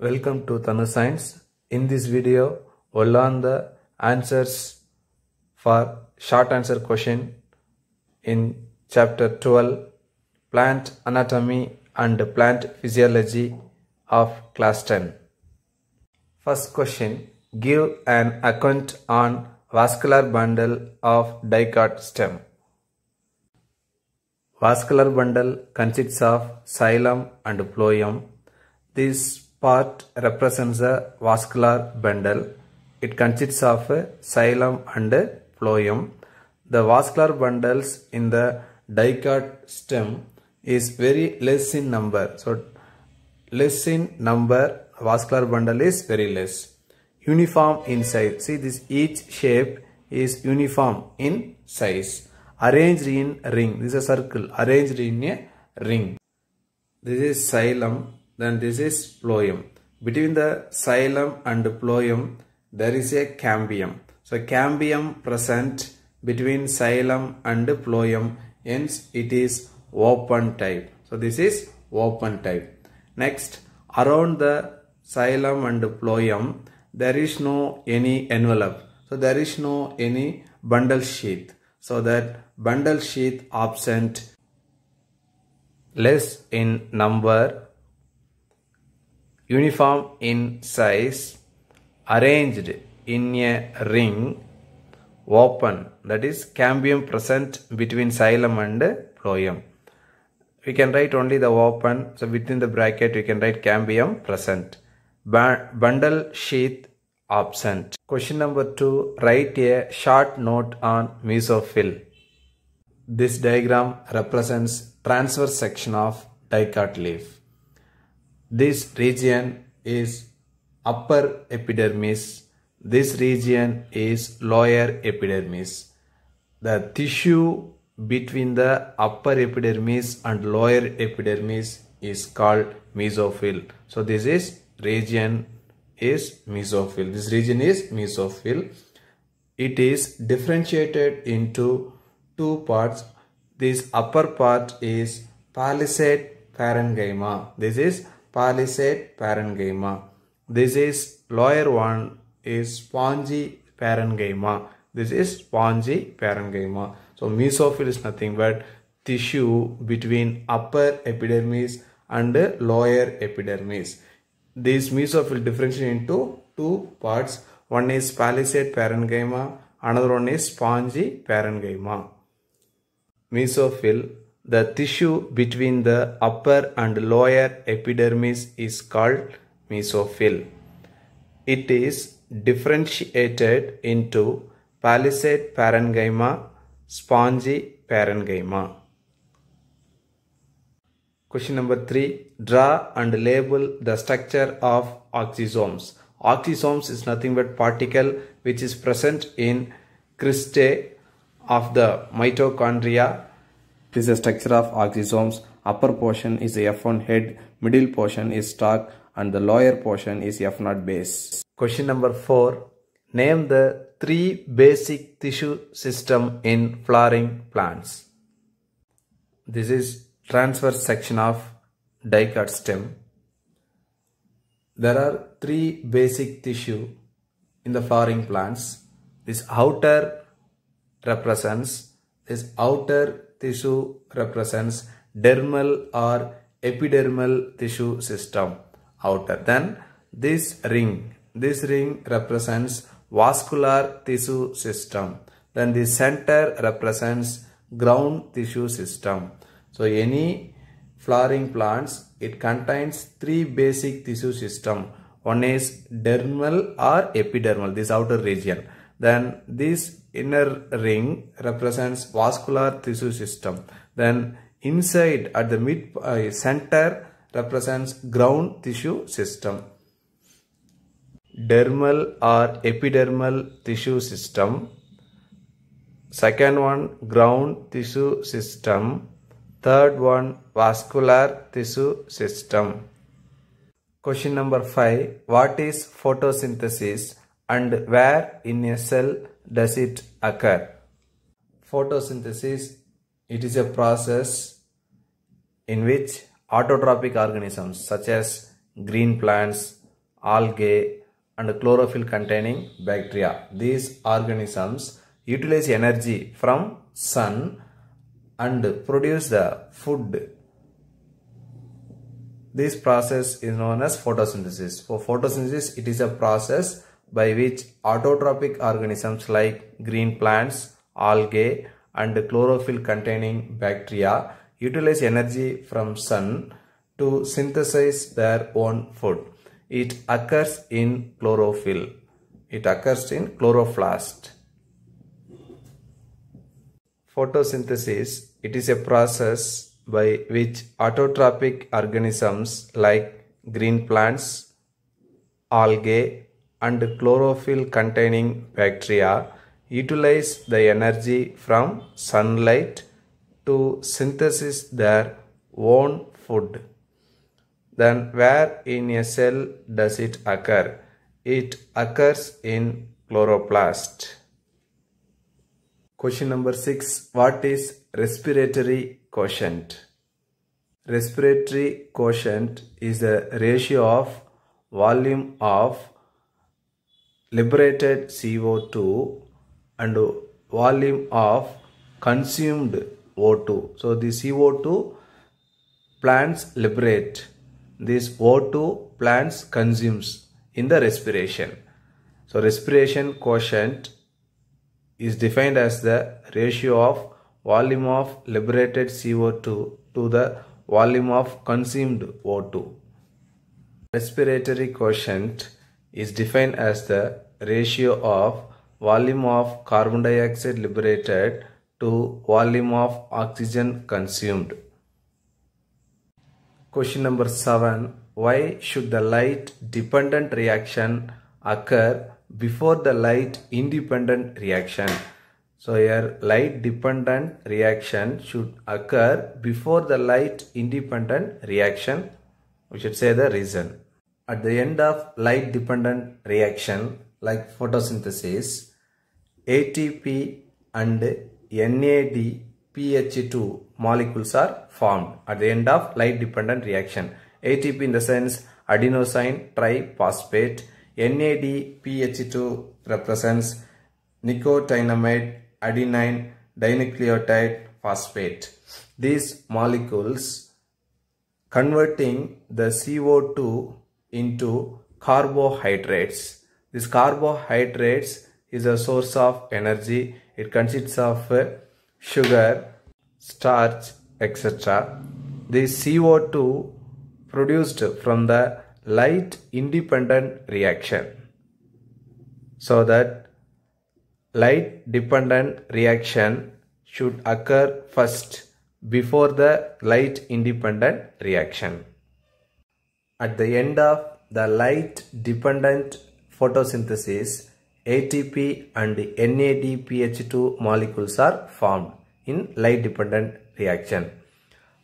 Welcome to Tanu Science. In this video, we'll learn the answers for short answer question in chapter 12 Plant Anatomy and Plant Physiology of class 10. First question, give an account on vascular bundle of dicot stem. Vascular bundle consists of xylem and phloem. These part represents a vascular bundle. It consists of a xylem and a phloem. The vascular bundles in the dicot stem is very less in number. So less in number vascular bundle is very less. Uniform in size. See this each shape is uniform in size. Arranged in ring. This is a circle. Arranged in a ring. This is xylem then this is phloem. Between the xylem and phloem, there is a cambium. So cambium present between xylem and phloem, hence it is open type. So this is open type. Next, around the xylem and phloem, there is no any envelope. So there is no any bundle sheath. So that bundle sheath absent less in number uniform in size, arranged in a ring, open, that is cambium present between xylem and phloem. We can write only the open, so within the bracket we can write cambium present. bundle sheath absent. Question number 2. Write a short note on mesophyll. This diagram represents transverse section of dicot leaf. This region is upper epidermis. This region is lower epidermis. The tissue between the upper epidermis and lower epidermis is called mesophyll. So this is region is mesophyll. This region is mesophyll. It is differentiated into two parts. This upper part is palisade parenchyma. This is Palisade parenchyma. This is lower one is spongy parenchyma. This is spongy parenchyma. So mesophyll is nothing but tissue between upper epidermis and lower epidermis. This mesophyll differentiate into two parts. One is palisade parenchyma. another one is spongy parenchyma. Mesophyll the tissue between the upper and lower epidermis is called mesophyll. It is differentiated into palisade parenchyma, spongy parenchyma. Question number 3. Draw and label the structure of oxysomes. Oxysomes is nothing but particle which is present in cristae of the mitochondria this is the structure of oxysomes. Upper portion is F1 head, middle portion is stalk and the lower portion is F0 base. Question number 4. Name the three basic tissue system in flowering plants. This is transverse section of dicot stem. There are three basic tissue in the flowering plants. This outer represents this outer tissue represents dermal or epidermal tissue system. Outer then this ring, this ring represents vascular tissue system. Then the center represents ground tissue system. So any flowering plants, it contains three basic tissue system. One is dermal or epidermal, this outer region. Then this inner ring represents vascular tissue system. Then inside at the mid uh, center represents ground tissue system. Dermal or epidermal tissue system. Second one ground tissue system. Third one vascular tissue system. Question number 5. What is photosynthesis? and where in a cell does it occur? Photosynthesis, it is a process in which autotrophic organisms such as green plants, algae and chlorophyll containing bacteria. These organisms utilize energy from sun and produce the food. This process is known as photosynthesis. For photosynthesis, it is a process by which autotrophic organisms like green plants, algae and chlorophyll containing bacteria utilize energy from sun to synthesize their own food. It occurs in chlorophyll. It occurs in chloroplast. Photosynthesis, it is a process by which autotrophic organisms like green plants, algae and chlorophyll containing bacteria utilize the energy from sunlight to synthesize their own food. Then where in a cell does it occur? It occurs in chloroplast. Question number 6. What is respiratory quotient? Respiratory quotient is the ratio of volume of liberated CO2 and volume of consumed O2. So the CO2 plants liberate. This O2 plants consumes in the respiration. So respiration quotient is defined as the ratio of volume of liberated CO2 to the volume of consumed O2. Respiratory quotient is defined as the ratio of volume of carbon dioxide liberated to volume of oxygen consumed. Question number 7. Why should the light dependent reaction occur before the light independent reaction? So here light dependent reaction should occur before the light independent reaction. We should say the reason at the end of light dependent reaction like photosynthesis, ATP and NADPH2 molecules are formed at the end of light dependent reaction. ATP in the sense adenosine triphosphate, NADPH2 represents nicotinamide adenine dinucleotide phosphate. These molecules converting the CO2 into carbohydrates. This carbohydrates is a source of energy. It consists of uh, sugar, starch, etc. The CO2 produced from the light independent reaction. So that light dependent reaction should occur first before the light independent reaction. At the end of the light-dependent photosynthesis, ATP and NADPH2 molecules are formed in light-dependent reaction.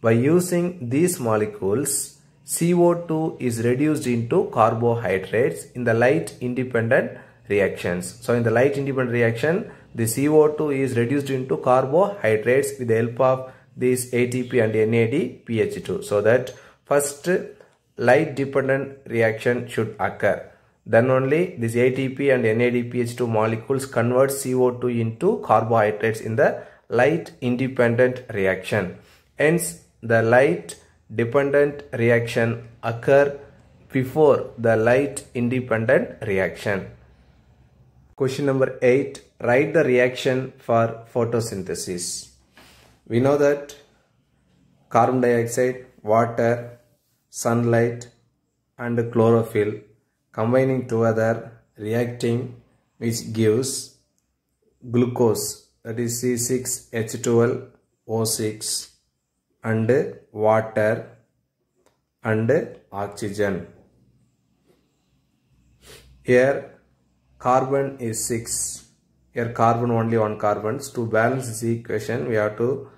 By using these molecules, CO2 is reduced into carbohydrates in the light-independent reactions. So in the light-independent reaction, the CO2 is reduced into carbohydrates with the help of this ATP and NADPH2. So that first light dependent reaction should occur. Then only this ATP and NADPH2 molecules convert CO2 into carbohydrates in the light independent reaction. Hence the light dependent reaction occur before the light independent reaction. Question number 8. Write the reaction for photosynthesis. We know that carbon dioxide, water, sunlight and chlorophyll combining together reacting which gives glucose that is C6H12O6 and water and oxygen. Here carbon is 6. Here carbon only 1 carbons. To balance the equation we have to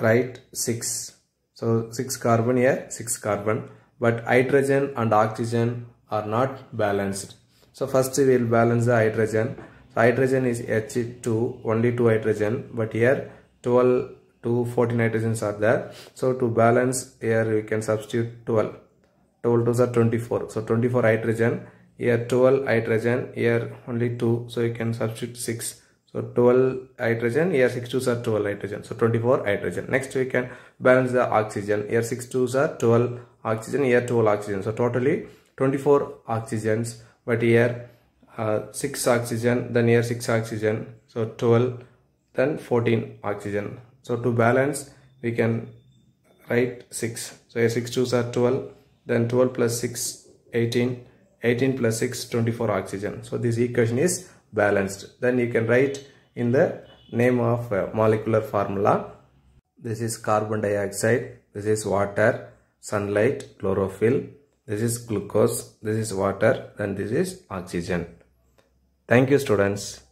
write 6 so 6 carbon here, 6 carbon. But hydrogen and oxygen are not balanced. So first we will balance the hydrogen. So hydrogen is H2, only 2 hydrogen. But here 12 to 14 hydrogens are there. So to balance here we can substitute 12. 12 to the 24. So 24 hydrogen. Here 12 hydrogen. Here only 2. So you can substitute 6. So 12 hydrogen, air 6 twos are 12 hydrogen. So 24 hydrogen. Next we can balance the oxygen. Air 6 twos are 12 oxygen, air 12 oxygen. So totally 24 oxygens. But air uh, 6 oxygen, then air 6 oxygen. So 12, then 14 oxygen. So to balance we can write 6. So air 6 twos are 12, then 12 plus 6, 18. 18 plus 6, 24 oxygen. So this equation is balanced. Then you can write in the name of uh, molecular formula. This is carbon dioxide, this is water, sunlight, chlorophyll, this is glucose, this is water, and this is oxygen. Thank you students.